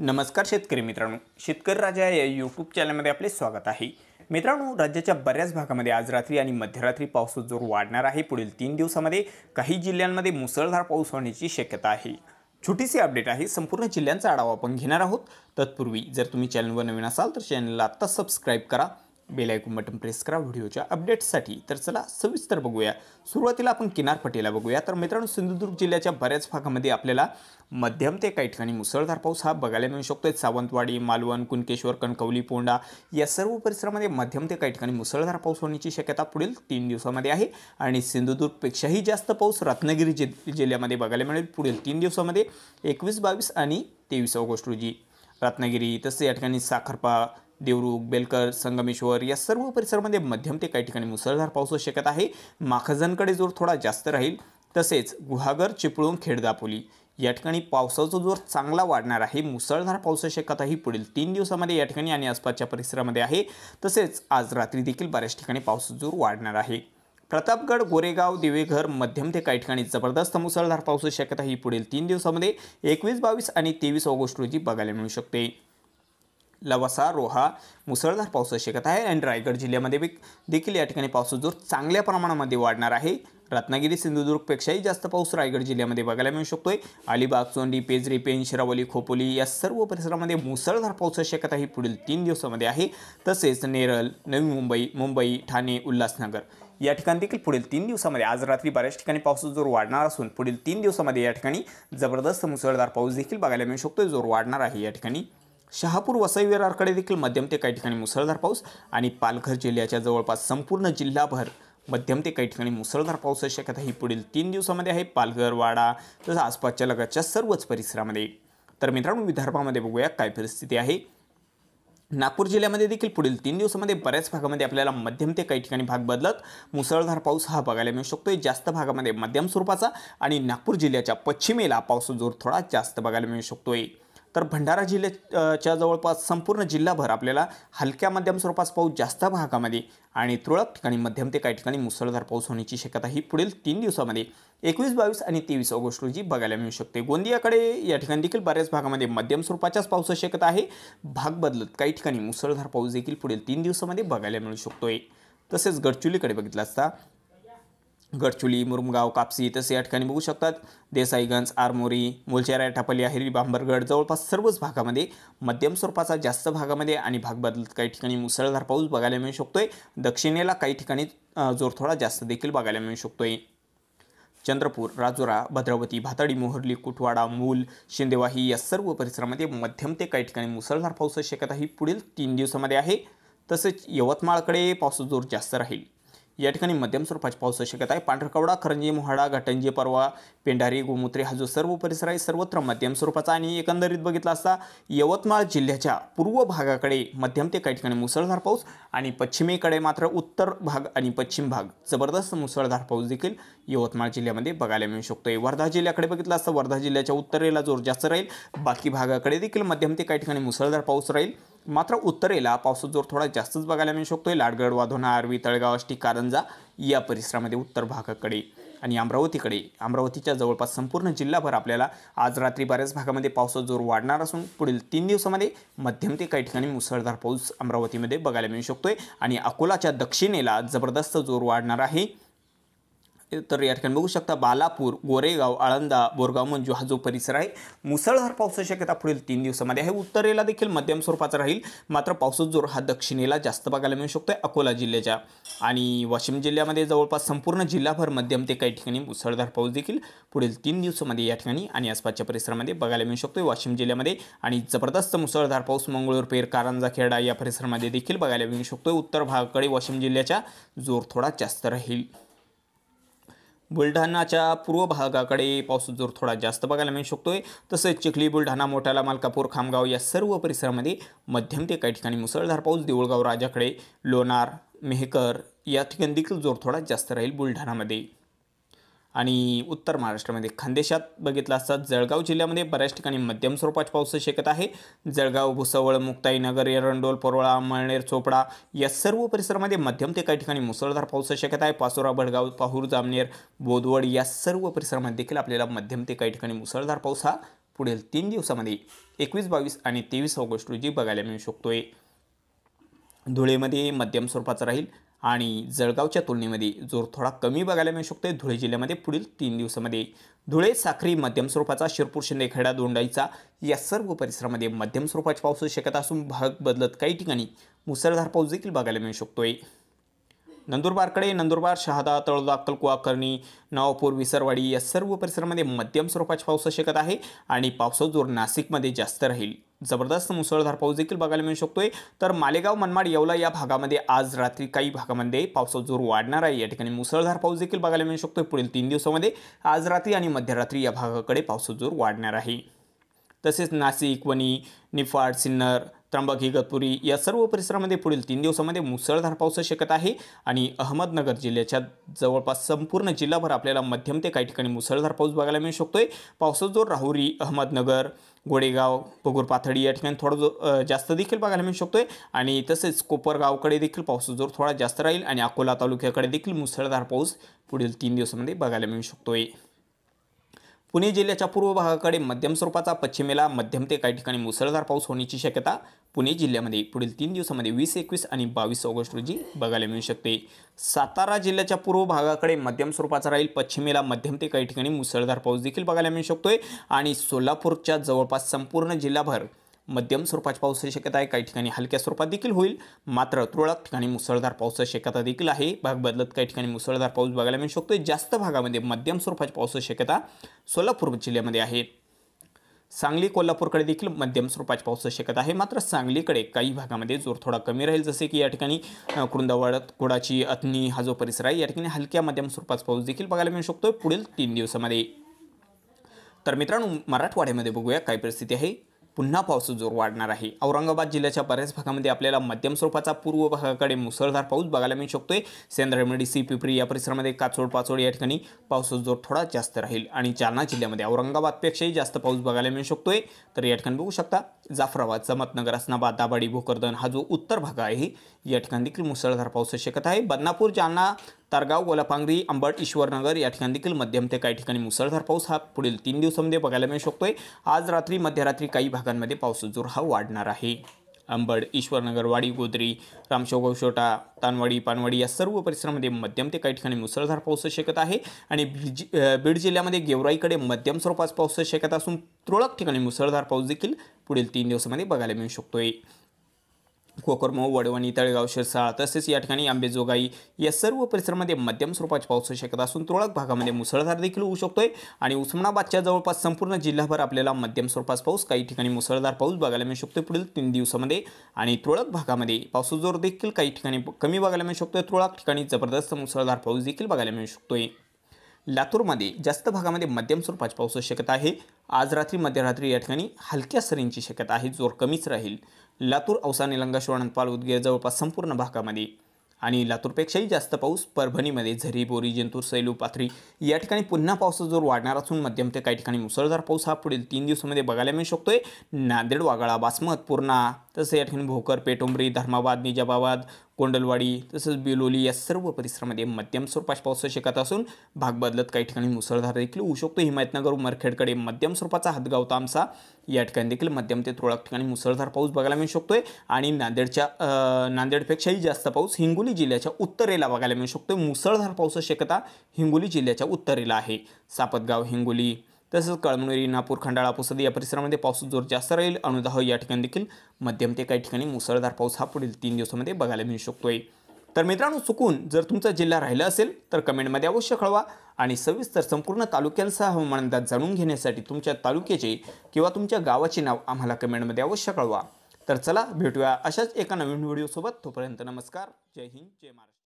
नमस्कार शेतकरी मित्रांनो शेतकरी राजा या यूट्यूब चॅनलमध्ये आपले स्वागत आहे मित्रांनो राज्याच्या बऱ्याच भागामध्ये आज रात्री आणि मध्यरात्री पाऊस जोर वाढणार आहे पुढील तीन दिवसामध्ये काही जिल्ह्यांमध्ये मुसळधार पाऊस होण्याची शक्यता आहे छोटीशी अपडेट आहे संपूर्ण जिल्ह्यांचा आढावा आपण घेणार आहोत तत्पूर्वी जर तुम्ही चॅनलवर नवीन असाल तर चॅनलला आत्ता सबस्क्राईब करा बेलायकून बटन प्रेस करा व्हिडिओच्या अपडेट्ससाठी तर चला सविस्तर बघूया सुरुवातीला आपण किनारपट्टीला बघूया तर मित्रांनो सिंधुदुर्ग जिल्ह्याच्या बऱ्याच भागामध्ये आपल्याला मध्यम ते काही ठिकाणी मुसळधार पाऊस हा बघायला मिळू शकतो सावंतवाडी मालवण कुणकेश्वर कणकवली पोंडा या सर्व परिसरामध्ये मध्यम ते काही ठिकाणी मुसळधार पाऊस होण्याची शक्यता पुढील तीन दिवसामध्ये आहे आणि सिंधुदुर्गपेक्षाही जास्त पाऊस रत्नागिरी जि जिल्ह्यामध्ये बघायला मिळेल पुढील तीन दिवसामध्ये एकवीस बावीस आणि तेवीस ऑगस्ट रोजी रत्नागिरी तसेच या ठिकाणी साखरपा देवरुख बेलकर संगमेश्वर या सर्व परिसरामध्ये मध्यम ते काही ठिकाणी मुसळधार पाऊस शक्यता आहे माखजांकडे जोर थोडा जास्त राहील तसेच गुहागर चिपळूण खेडदापोली या ठिकाणी पावसाचा जोर चांगला वाढणार आहे मुसळधार पाऊस शक्यता ही पुढील तीन दिवसामध्ये या ठिकाणी आणि आसपासच्या परिसरामध्ये आहे तसेच आज रात्री देखील बऱ्याच ठिकाणी पावसाचा जोर वाढणार आहे प्रतापगड गोरेगाव दिवेघर मध्यम ते काही ठिकाणी जबरदस्त मुसळधार पाऊस शक्यताही ही पुढील तीन दिवसामध्ये एकवीस बावीस आणि तेवीस ऑगस्ट रोजी बघायला मिळू शकते लवासा रोहा मुसळधार पाऊस शकत आहे आणि रायगड जिल्ह्यामध्ये देखील या ठिकाणी पाऊस जोर चांगल्या प्रमाणामध्ये वाढणार आहे रत्नागिरी सिंधुदुर्गपेक्षाही जास्त पाऊस रायगड जिल्ह्यामध्ये बघायला मिळू शकतोय अलिबाग चोंडी पेजरी पेन शिरावली खोपोली या सर्व परिसरामध्ये मुसळधार पाऊस शक्यता ही पुढील तीन दिवसामध्ये आहे तसेच नेरळ नवी मुंबई मुंबई ठाणे उल्हासनगर या ठिकाणी देखील पुढील तीन दिवसामध्ये आज रात्री बऱ्याच ठिकाणी पाऊस जोर वाढणार असून पुढील तीन दिवसामध्ये या ठिकाणी जबरदस्त मुसळधार पाऊस देखील बघायला मिळू शकतो जोर वाढणार आहे या ठिकाणी शहापूर वसई विरारकडे देखील मध्यम ते काही ठिकाणी मुसळधार पाऊस आणि पालघर जिल्ह्याच्या जवळपास संपूर्ण जिल्हाभर मध्यम ते काही ठिकाणी मुसळधार पाऊस शक्यता ही पुढील तीन दिवसामध्ये आहे पालघर वाडा तसंच आसपासच्या लगतच्या सर्वच परिसरामध्ये तर मित्रांनो विदर्भामध्ये बघूया काय परिस्थिती आहे नागपूर जिल्ह्यामध्ये देखील पुढील तीन दिवसामध्ये बऱ्याच भागामध्ये आपल्याला मध्यम ते काही ठिकाणी भाग बदलत मुसळधार पाऊस हा बघायला मिळू शकतो जास्त भागामध्ये मध्यम स्वरूपाचा आणि नागपूर जिल्ह्याच्या पश्चिमेला पाऊस जोर थोडा जास्त बघायला मिळू शकतोय तर भंडारा जिल्ह्याच्या जवळपास संपूर्ण जिल्हाभर आपल्याला हलक्या मध्यम स्वरूपाचा पाऊस जास्त भागामध्ये आणि तुरळक ठिकाणी मध्यम ते काही ठिकाणी मुसळधार पाऊस होण्याची शक्यता ही पुढील तीन दिवसामध्ये एकवीस बावीस आणि तेवीस ऑगस्ट रोजी बघायला मिळू शकते गोंदियाकडे या ठिकाणी देखील बऱ्याच भागामध्ये मध्यम स्वरूपाच्याच पाऊस शक्यता आहे भाग बदलत काही ठिकाणी मुसळधार पाऊस देखील पुढील तीन दिवसामध्ये बघायला मिळू शकतोय तसेच गडचुलीकडे बघितलं असता गडचुली मुरमगाव कापसी तसे या ठिकाणी बघू शकतात देसाईगंज आरमोरी मुलचेरा टापली आहेरी बांबरगड जवळपास सर्वच भागामध्ये मध्यम स्वरूपाचा जास्त भागामध्ये आणि भाग बदलत काही ठिकाणी मुसळधार पाऊस बघायला मिळू आहे दक्षिणेला काही ठिकाणी जोर थोडा जास्त देखील बघायला मिळू आहे चंद्रपूर राजुरा भद्रावती भाताडी मोहर्ली कुटवाडा मूल शिंदेवाही या सर्व परिसरामध्ये मध्यम ते काही ठिकाणी मुसळधार पाऊस शक्यता ही पुढील तीन दिवसामध्ये आहे तसेच यवतमाळकडे पावसाचा जोर जास्त राहील या ठिकाणी मध्यम स्वरूपाची पाऊस शक्यता आहे पांढरकवडा खरंजी मोहाडा घटंजी परवा पेंढारी गोमूत्री हा जो सर्व परिसर आहे सर्वत्र मध्यम स्वरूपाचा आणि एकंदरीत बघितला असता यवतमाळ जिल्ह्याच्या पूर्व भागाकडे मध्यम ते काही ठिकाणी मुसळधार पाऊस आणि पश्चिमेकडे मात्र उत्तर भाग आणि पश्चिम भाग जबरदस्त मुसळधार पाऊस देखील यवतमाळ जिल्ह्यामध्ये बघायला मिळू शकतो वर्धा जिल्ह्याकडे बघितलं असता वर्धा जिल्ह्याच्या उत्तरेला जोर जास्त राहील बाकी भागाकडे देखील मध्यम ते काही ठिकाणी मुसळधार पाऊस राहील मात्र उत्तरेला पावसाचा जोर थोडा जास्तच बघायला मिळू शकतो लाडगड वाधोना आरवी तळगाव अष्टी कारंजा या परिसरामध्ये उत्तर भागाकडे आणि अमरावतीकडे अमरावतीच्या जवळपास संपूर्ण जिल्हाभर आपल्याला आज रात्री बऱ्याच भागामध्ये पावसाचा जोर वाढणार असून पुढील तीन दिवसामध्ये मध्यम ते काही ठिकाणी मुसळधार पाऊस अमरावतीमध्ये बघायला मिळू शकतोय आणि अकोलाच्या दक्षिणेला जबरदस्त जोर वाढणार आहे तर या ठिकाणी बघू शकता बालापूर गोरेगाव आळंदा बोरगाव मंजू हा जो परिसर आहे मुसळधार पावसाची शक्यता पुढील तीन दिवसामध्ये आहे उत्तरेला देखील मध्यम स्वरूपाचा राहील मात्र पावसाचा जोर हा दक्षिणेला जास्त बघायला मिळू शकतो अकोला जिल्ह्याच्या आणि वाशिम जिल्ह्यामध्ये जवळपास संपूर्ण जिल्हाभर मध्यम ते काही ठिकाणी मुसळधार पाऊस देखील पुढील तीन दिवसामध्ये या ठिकाणी आणि आसपासच्या परिसरामध्ये बघायला मिळू शकतो वाशिम जिल्ह्यामध्ये आणि जबरदस्त मुसळधार पाऊस मंगळूर पेर कारंजा खेडा या परिसरामध्ये देखील बघायला मिळू शकतो उत्तर भागाकडे वाशिम जिल्ह्याचा जोर थोडा जास्त राहील बुलढाणाच्या पूर्व भागाकडे पाऊस जोर थोडा जास्त बघायला मिळू शकतो आहे तसेच चिखली बुलढाणा मोठाला मालकापूर खामगाव या सर्व परिसरामध्ये मध्यम ते काही ठिकाणी मुसळधार पाऊस देऊळगाव राजाकडे लोणार मेहकर या ठिकाणी देखील जोर थोडा जास्त राहील बुलढाणामध्ये आणि उत्तर महाराष्ट्रामध्ये खानदेशात बघितलं असता जळगाव जिल्ह्यामध्ये बऱ्याच ठिकाणी मध्यम स्वरूपाची पाऊस शकत आहे जळगाव भुसावळ मुक्ताईनगर एरंडोल परोळा मळनेर चोपडा या सर्व परिसरामध्ये मध्यम ते काही ठिकाणी मुसळधार पाऊस शकत आहे पासोरा भडगाव पाहूर जामनेर बोदवड या सर्व परिसरामध्ये देखील आपल्याला मध्यम ते काही ठिकाणी मुसळधार पाऊस हा पुढील तीन दिवसामध्ये एकवीस बावीस आणि तेवीस ऑगस्ट रोजी बघायला मिळू शकतोय धुळेमध्ये मध्यम स्वरूपाचा राहील आणि जळगावच्या तुलनेमध्ये जोर थोडा कमी बघायला मिळू शकतो धुळे जिल्ह्यामध्ये पुढील तीन दिवसामध्ये धुळे साखरी मध्यम स्वरूपाचा शिरपूर शिंदे खेडा दोंडाईचा या सर्व परिसरामध्ये मध्यम स्वरूपाची पाऊस होऊ शकत असून भाग बदलत काही ठिकाणी मुसळधार पाऊस देखील बघायला मिळू शकतो आहे नंदुरबारकडे नंदुरबार शहादा तळोदा अक्कलकुवा करणी नवापूर विसरवाडी या सर्व परिसरामध्ये मध्यम स्वरूपाची पाऊस शकत आहे आणि पावसाचा जोर नाशिकमध्ये जास्त राहील जबरदस्त मुसळधार पाऊस देखील बघायला मिळू शकतोय तर मालेगाव मनमाड येवला या भागामध्ये आज रात्री काही भागामध्ये पावसाचा जोर वाढणार आहे या ठिकाणी मुसळधार पाऊस देखील बघायला मिळू शकतोय पुढील तीन दिवसामध्ये आज रात्री आणि मध्यरात्री या भागाकडे पावसाचा जोर वाढणार आहे तसेच नाशिक वणी निफाड सिन्नर त्र्यंबक इगतपुरी या सर्व परिसरामध्ये पुढील तीन दिवसामध्ये मुसळधार पाऊस शकत आहे आणि अहमदनगर जिल्ह्याच्या जवळपास संपूर्ण जिल्हाभर आपल्याला मध्यम ते काही ठिकाणी मुसळधार पाऊस बघायला मिळू शकतो पावसाचा जोर राहुरी अहमदनगर गोडेगाव पगूर पाथडी या ठिकाणी थोडा जो जास्त देखील बघायला मिळू शकतोय आणि तसेच कोपरगावकडे देखील पावसाचा जोर थोडा जास्त राहील आणि अकोला तालुक्याकडे देखील मुसळधार पाऊस पुढील तीन दिवसामध्ये बघायला मिळू शकतोय पुणे जिल्ह्याच्या पूर्व भागाकडे मध्यम स्वरूपाचा पश्चिमेला मध्यम ते काही ठिकाणी मुसळधार पाऊस होण्याची शक्यता पुणे जिल्ह्यामध्ये पुढील तीन दिवसामध्ये वीस एकवीस आणि बावीस ऑगस्ट रोजी बघायला मिळू शकते सातारा जिल्ह्याच्या पूर्व भागाकडे मध्यम स्वरूपाचा राहील पश्चिमेला मध्यम ते काही ठिकाणी मुसळधार पाऊस देखील बघायला मिळू शकतोय आणि सोलापूरच्या जवळपास संपूर्ण जिल्हाभर मध्यम स्वरूपाच्या पावसाची शक्यता आहे काही ठिकाणी हलक्या स्वरूपात देखील होईल मात्र तुरळक ठिकाणी मुसळधार पावसाची शक्यता देखील आहे भाग बदलत काही ठिकाणी मुसळधार पाऊस बघायला मिळू शकतो जास्त भागामध्ये मध्यम स्वरूपाच्या पावसाची शक्यता सोलापूर जिल्ह्यामध्ये आहे सांगली कोल्हापूरकडे देखील मध्यम स्वरूपाच्या पावसाची शक्यता आहे मात्र सांगलीकडे काही भागामध्ये जोर थोडा कमी राहील जसे की या ठिकाणी कुरुंदावाड कोडाची अथनी हा जो परिसर आहे या ठिकाणी हलक्या मध्यम स्वरूपाचा पाऊस देखील बघायला मिळू शकतो पुढील तीन दिवसामध्ये तर मित्रांनो मराठवाड्यामध्ये बघूया काय परिस्थिती आहे पुन्हा पाऊस जोर वाढणार आहे औरंगाबाद जिल्ह्याच्या बऱ्याच भागामध्ये आपल्याला मध्यम स्वरूपाचा पूर्व भागाकडे मुसळधार पाऊस बघायला मिळू शकतोय सी पिपरी या परिसरामध्ये काचोड पाचोड या ठिकाणी पावसाचा जोर थोडा जास्त राहील आणि जालना जिल्ह्यामध्ये औरंगाबादपेक्षाही जास्त पाऊस बघायला मिळू शकतोय तर या ठिकाणी बघू शकता जाफराबाद जमतनगर असनाबाद दाबाडी भोकरदन हा जो उत्तर भाग आहे या ठिकाणी देखील मुसळधार पाऊस शकत आहे बदनापूर जालना तारगाव गोलापांगरी अंबड ईश्वरनगर या ठिकाणी देखील मध्यम ते काही ठिकाणी मुसळधार पाऊस हा पुढील तीन दिवसांमध्ये बघायला मिळू शकतोय आज रात्री मध्यरात्री काही भागांमध्ये पाऊस जोर हा वाढणार आहे अंबड ईश्वरनगर वाडी गोदरी रामशोगवशोटा तानवाडी पानवाडी या सर्व परिसरामध्ये मध्यम ते काही ठिकाणी मुसळधार पाऊस शकत आहे आणि बीड बीड जिल्ह्यामध्ये गेवराईकडे मध्यम स्वरूपात पाऊस शकत असून तुरळक ठिकाणी मुसळधार पाऊस देखील पुढील तीन दिवसामध्ये बघायला मिळू शकतोय कोकरमो वडवणी तळेगाव शिरसाळ तसेच या ठिकाणी आंबेजोगाई या सर्व परिसरामध्ये मध्यम स्वरूपाची होऊ शकत असून तुरळक भागामध्ये मुसळधार देखील होऊ शकतोय आणि उस्मानाबादच्या जवळपास संपूर्ण जिल्हाभर आपल्याला मध्यम स्वरूपात पाऊस काही ठिकाणी मुसळधार पाऊस बघायला मिळू शकतो पुढील तीन दिवसामध्ये आणि तुरळक भागामध्ये पावसाचा जोर देखील काही ठिकाणी कमी बघायला मिळू शकतोय तुरळक ठिकाणी जबरदस्त मुसळधार पाऊस देखील बघायला मिळू शकतोय लातूरमध्ये जास्त भागामध्ये मध्यम स्वरूपाची पाऊस शक्यता आहे आज रात्री मध्यरात्री या ठिकाणी हलक्या सरींची शक्यता आहे जोर कमीच राहील लातूर औसा निलंगा शिवानंद उदगीर जवळपास संपूर्ण भागामध्ये आणि लातूरपेक्षाही जास्त पाऊस परभणीमध्ये झरी बोरी जिंतूर सैलू पाथरी या ठिकाणी पुन्हा पावसाचा जोर वाढणार असून मध्यम ते काही ठिकाणी मुसळधार पाऊस हा पुढील तीन दिवसामध्ये बघायला मिळू शकतोय नांदेड वागाळा बासमत पूर्णा तसं या ठिकाणी भोकर पेटोंबरी धर्माबाद निजामाबाद कोंडलवाडी तसंच बिलोली या सर्व परिसरामध्ये मध्यम स्वरूपाच्या पाऊस शिकत असून भाग बदलत काही ठिकाणी मुसळधार देखील होऊ शकतो हिमायतनगर मरखेडकडे मध्यम स्वरूपाचा हातगाव आमचा या ठिकाणी देखील मध्यम ते तुरळक ठिकाणी मुसळधार पाऊस बघायला मिळू शकतोय आणि नांदेडच्या नांदेडपेक्षाही जास्त पाऊस हिंगोली जिल्ह्याच्या उत्तरेला बघायला मिळू शकतो मुसळधार पाऊस शिकता हिंगोली जिल्ह्याच्या उत्तरेला आहे सापतगाव हिंगोली तसंच कळमनुरी नागपूर खंडाळा पुसद या परिसरामध्ये पाऊस जोर जास्त राहील अनुदाह या ठिकाणी देखील मध्यम ते काही ठिकाणी मुसळधार पाऊस हा पुढील तीन दिवसामध्ये बघायला मिळू शकतोय तर मित्रांनो चुकून जर तुमचा जिल्हा राहिला असेल तर कमेंटमध्ये अवश्य कळवा आणि सविस्तर संपूर्ण तालुक्यांचा हवामान अंदाज जाणून घेण्यासाठी तुमच्या तालुक्याचे किंवा तुमच्या गावाचे नाव आम्हाला कमेंटमध्ये अवश्य कळवा तर चला भेटूया अशाच एका नवीन व्हिडिओसोबत तोपर्यंत नमस्कार जय हिंद जय महाराष्ट्र